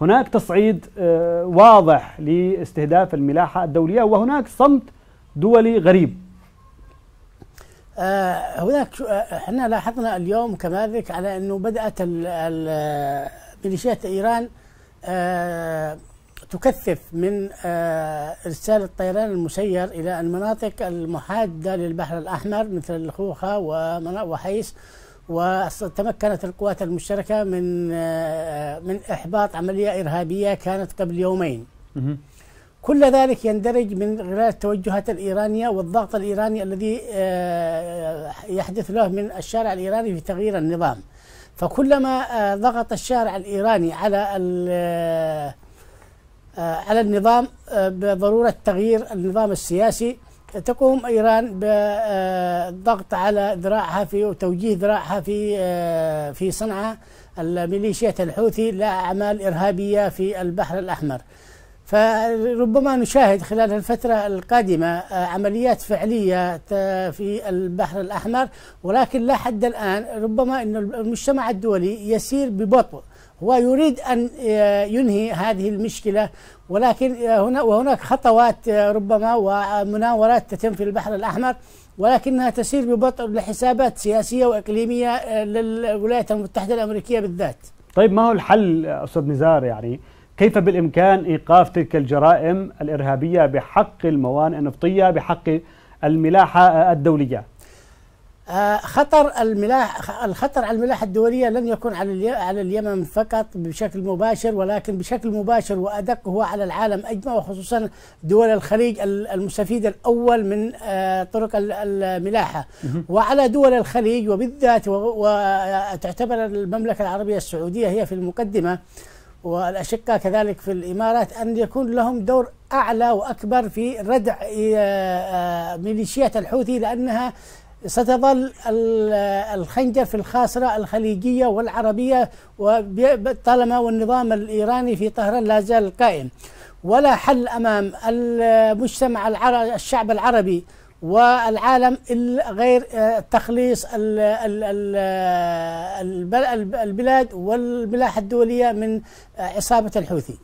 هناك تصعيد آه، واضح لاستهداف الملاحة الدولية وهناك صمت دولي غريب آه، هناك آه، احنا لاحظنا اليوم كذلك على انه بدات ميليشيات ايران تكثف من ارسال الطيران المسير الى المناطق المحاده للبحر الاحمر مثل الخوخه وحيس وتمكنت القوات المشتركة من آه، من إحباط عملية إرهابية كانت قبل يومين كل ذلك يندرج من خلال التوجهات الإيرانية والضغط الإيراني الذي آه، يحدث له من الشارع الإيراني في تغيير النظام فكلما آه، ضغط الشارع الإيراني على على النظام بضرورة تغيير النظام السياسي تقوم إيران بالضغط آه، على ذراعها في وتوجيه ذراعها في آه، في صنعاء الميليشيات الحوثي لأعمال إرهابية في البحر الأحمر فربما نشاهد خلال الفترة القادمة آه، عمليات فعلية في البحر الأحمر ولكن لا حد الآن ربما أن المجتمع الدولي يسير ببطء ويريد أن آه، ينهي هذه المشكلة ولكن آه، هنا وهناك خطوات آه، ربما ومناورات تتم في البحر الأحمر ولكنها تسير ببطء لحسابات سياسية وإقليمية للولايات المتحدة الأمريكية بالذات طيب ما هو الحل أستاذ نزار يعني كيف بالإمكان إيقاف تلك الجرائم الإرهابية بحق الموانئ النفطية بحق الملاحة الدولية آه، خطر الملاح الخطر على الملاحه الدوليه لن يكون على على اليمن فقط بشكل مباشر ولكن بشكل مباشر وادق هو على العالم اجمع وخصوصا دول الخليج المستفيد الاول من آه، طرق الملاحه وعلى دول الخليج وبالذات وتعتبر المملكه العربيه السعوديه هي في المقدمه والاشقاء كذلك في الإمارات أن يكون لهم دور أعلى وأكبر في ردع آه، ميليشيات الحوثي لأنها ستظل الخنجر في الخاصرة الخليجية والعربية طالما والنظام الإيراني في طهران لا زال قائم ولا حل أمام المجتمع العربي الشعب العربي والعالم غير آه، تخليص آه، البلاد والملاحة الدولية من آه، عصابة الحوثي